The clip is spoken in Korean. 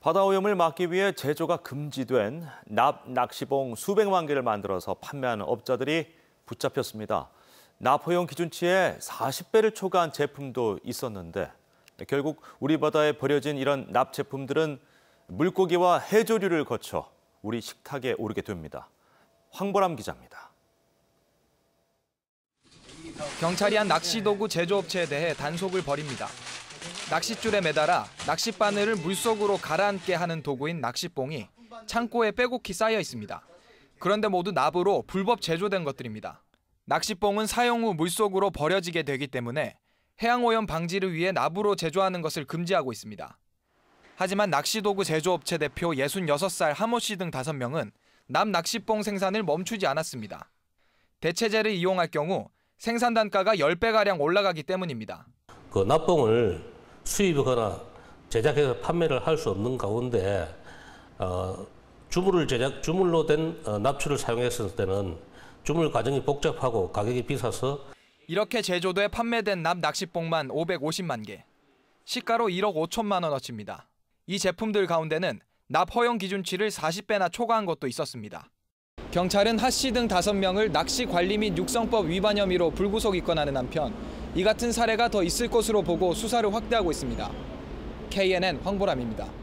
바다 오염을 막기 위해 제조가 금지된 납 낚시봉 수백만 개를 만들어서 판매하는 업자들이 붙잡혔습니다. 납포용 기준치에 40배를 초과한 제품도 있었는데 결국 우리 바다에 버려진 이런 납 제품들은 물고기와 해조류를 거쳐 우리 식탁에 오르게 됩니다. 황보람 기자입니다. 경찰이 한 낚시도구 제조업체에 대해 단속을 벌입니다. 낚싯줄에 매달아 낚싯바늘을 물속으로 가라앉게 하는 도구인 낚싯봉이 창고에 빼곡히 쌓여 있습니다. 그런데 모두 납으로 불법 제조된 것들입니다. 낚싯봉은 사용 후 물속으로 버려지게 되기 때문에 해양오염 방지를 위해 납으로 제조하는 것을 금지하고 있습니다. 하지만 낚시도구 제조업체 대표 66살 하모 씨등 5명은 납 낚싯봉 생산을 멈추지 않았습니다. 대체재를 이용할 경우 생산 단가가 10배가량 올라가기 때문입니다. 그 납봉을 수입하거나 제작해서 판매를 할 수 없는 가운데 어, 주물을 제작 주물로 된 어, 납추를 사용했을 때는 주물 과정이 복잡하고 가격이 비싸서 이렇게 제조돼 판매된 납 낚시뽕만 550만 개. 시가로 1억 5천만 원어치입니다. 이 제품들 가운데는 납 허용 기준치를 40배나 초과한 것도 있었습니다. 경찰은 하씨등 5명을 낚시 관리 및 육성법 위반 혐의로 불구속 입건하는 한편 이 같은 사례가 더 있을 것으로 보고 수사를 확대하고 있습니다. KNN 황보람입니다.